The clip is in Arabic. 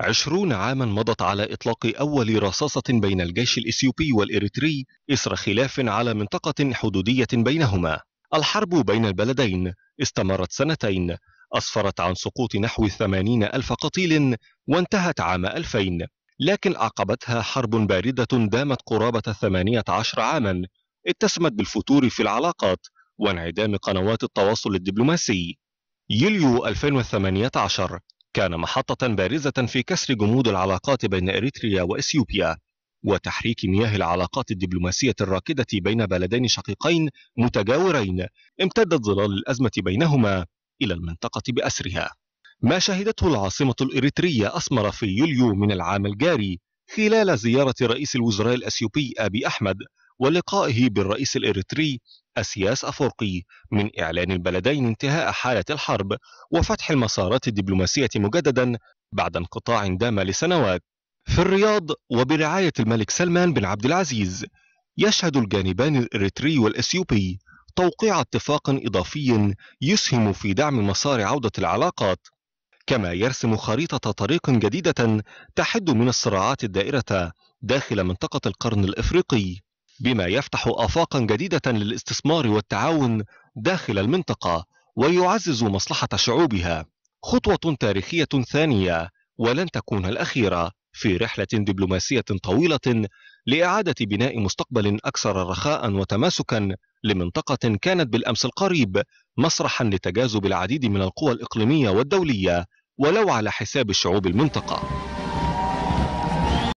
عشرون عاما مضت على إطلاق أول رصاصة بين الجيش الإثيوبي والإريتري إثر خلاف على منطقة حدودية بينهما الحرب بين البلدين استمرت سنتين أسفرت عن سقوط نحو ثمانين ألف قتيل وانتهت عام 2000 لكن أعقبتها حرب باردة دامت قرابة 18 عاما اتسمت بالفتور في العلاقات وانعدام قنوات التواصل الدبلوماسي يوليو 2018 كان محطة بارزة في كسر جمود العلاقات بين إريتريا وإثيوبيا وتحريك مياه العلاقات الدبلوماسية الراكدة بين بلدين شقيقين متجاورين امتدت ظلال الأزمة بينهما إلى المنطقة بأسرها ما شهدته العاصمة الإريترية أسمر في يوليو من العام الجاري خلال زيارة رئيس الوزراء الأثيوبي أبي أحمد ولقائه بالرئيس الإريتري أسياس أفورقي من إعلان البلدين انتهاء حالة الحرب وفتح المسارات الدبلوماسية مجددا بعد انقطاع دام لسنوات في الرياض وبرعاية الملك سلمان بن عبد العزيز يشهد الجانبان الإريتري والإثيوبي توقيع اتفاق إضافي يسهم في دعم مسار عودة العلاقات كما يرسم خريطة طريق جديدة تحد من الصراعات الدائرة داخل منطقة القرن الإفريقي بما يفتح آفاقا جديدة للاستثمار والتعاون داخل المنطقة ويعزز مصلحة شعوبها خطوة تاريخية ثانية ولن تكون الأخيرة في رحلة دبلوماسية طويلة لإعادة بناء مستقبل أكثر رخاء وتماسكا لمنطقة كانت بالأمس القريب مسرحا لتجاذب العديد من القوى الإقليمية والدولية ولو على حساب شعوب المنطقة